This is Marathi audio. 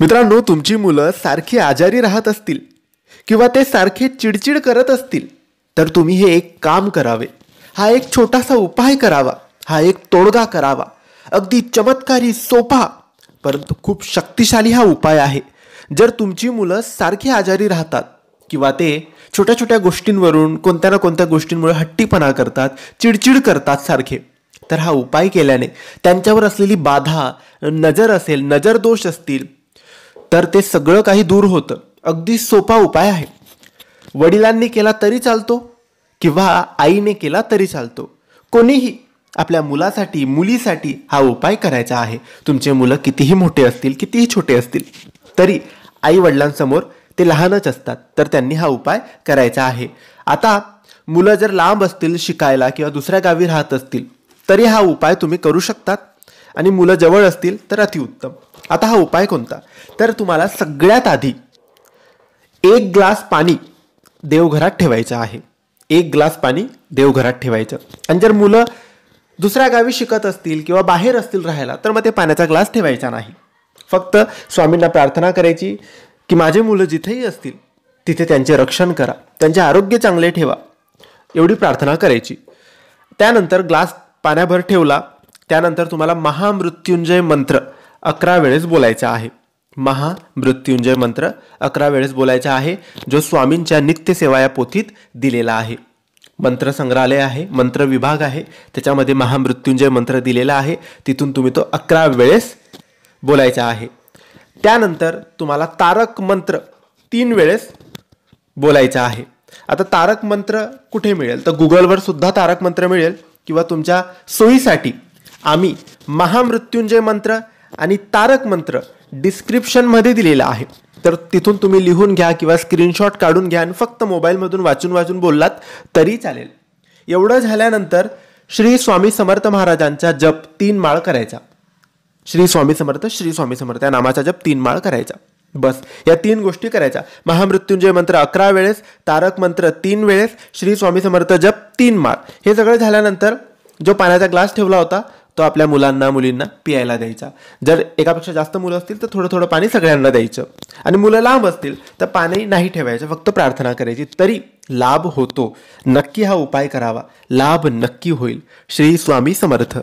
मित्रांनो तुमची मुलं सारखी आजारी राहत असतील किंवा ते सारखे चिडचिड करत असतील तर तुम्ही हे एक काम करावे हा एक छोटासा उपाय करावा हा एक तोडगा करावा अगदी चमत्कारी सोपा परंतु खूप शक्तिशाली हा उपाय आहे जर तुमची मुलं सारखी आजारी राहतात किंवा ते छोट्या छोट्या गोष्टींवरून कोणत्या ना कोणत्या गोष्टींमुळे हट्टीपणा करतात चिडचिड करतात सारखे तर हा उपाय केल्याने त्यांच्यावर असलेली बाधा नजर असेल नजर दोष असतील तर ते सगळं काही दूर होतं अगदी सोपा उपाय आहे वडिलांनी केला तरी चालतो किंवा आईने केला तरी चालतो कोणीही आपल्या मुलासाठी मुलीसाठी हा उपाय करायचा आहे तुमचे मुलं कितीही मोठे असतील कितीही छोटे असतील तरी आई वडिलांसमोर ते लहानच असतात तर त्यांनी हा उपाय करायचा आहे आता मुलं जर लांब असतील शिकायला किंवा दुसऱ्या गावी राहत असतील तरी हा उपाय तुम्ही करू शकतात आणि मुलं जवळ असतील तर अतिउत्तम आता हा उपाय कोणता तर तुम्हाला सगळ्यात आधी एक ग्लास पाणी देवघरात ठेवायचं आहे एक ग्लास पाणी देवघरात ठेवायचं आणि जर मुलं दुसऱ्या गावी शिकत असतील किंवा बाहेर असतील राहायला तर मग ते पाण्याचा ग्लास ठेवायचा नाही फक्त स्वामींना प्रार्थना करायची की माझे मुलं जिथेही असतील तिथे त्यांचे रक्षण करा त्यांचे आरोग्य चांगले ठेवा एवढी प्रार्थना करायची त्यानंतर ग्लास पाण्याभर ठेवला त्यानंतर तुम्हाला महामृत्युंजय मंत्र अकरा वेळेस बोलायचा आहे महामृत्युंजय मंत्र अकरा वेळेस बोलायचा आहे जो स्वामींच्या नित्यसेवा या पोथीत दिलेला आहे मंत्र संग्रहालय आहे मंत्र विभाग आहे त्याच्यामध्ये महामृत्युंजय मंत्र दिलेला आहे तिथून तुम्ही तो अकरा वेळेस बोलायचा आहे त्यानंतर तुम्हाला तारक मंत्र तीन वेळेस बोलायचा आहे आता तारक मंत्र कुठे मिळेल तर गुगलवर सुद्धा तारक मंत्र मिळेल किंवा तुमच्या सोयीसाठी आम्ही महामृत्युंजय मंत्र आणि तारक मंत्र डिस्क्रिप्शनमध्ये दिलेला आहे तर तिथून तुम्ही लिहून घ्या किंवा स्क्रीनशॉट काढून घ्या आणि फक्त मोबाईलमधून वाचून वाचून बोललात तरी चालेल एवढं झाल्यानंतर श्री स्वामी समर्थ महाराजांचा जप तीन माळ करायचा श्री स्वामी समर्थ श्री स्वामी समर्थ या नामाचा जप तीन माळ करायचा बस या तीन गोष्टी करायच्या महामृत्युंजय मंत्र अकरा वेळेस तारक मंत्र तीन वेळेस श्री स्वामी समर्थ जप तीन माळ हे सगळं झाल्यानंतर जो पाण्याचा ग्लास ठेवला होता तो आपल्या मुलांना मुलींना पियायला द्यायचा जर एकापेक्षा जास्त मुलं असतील तर थोडं थोडं पाणी सगळ्यांना द्यायचं आणि मुलं लांब असतील तर पाणी नाही ठेवायचं फक्त प्रार्थना करायची तरी लाभ होतो नक्की हा उपाय करावा लाभ नक्की होईल श्री स्वामी समर्थ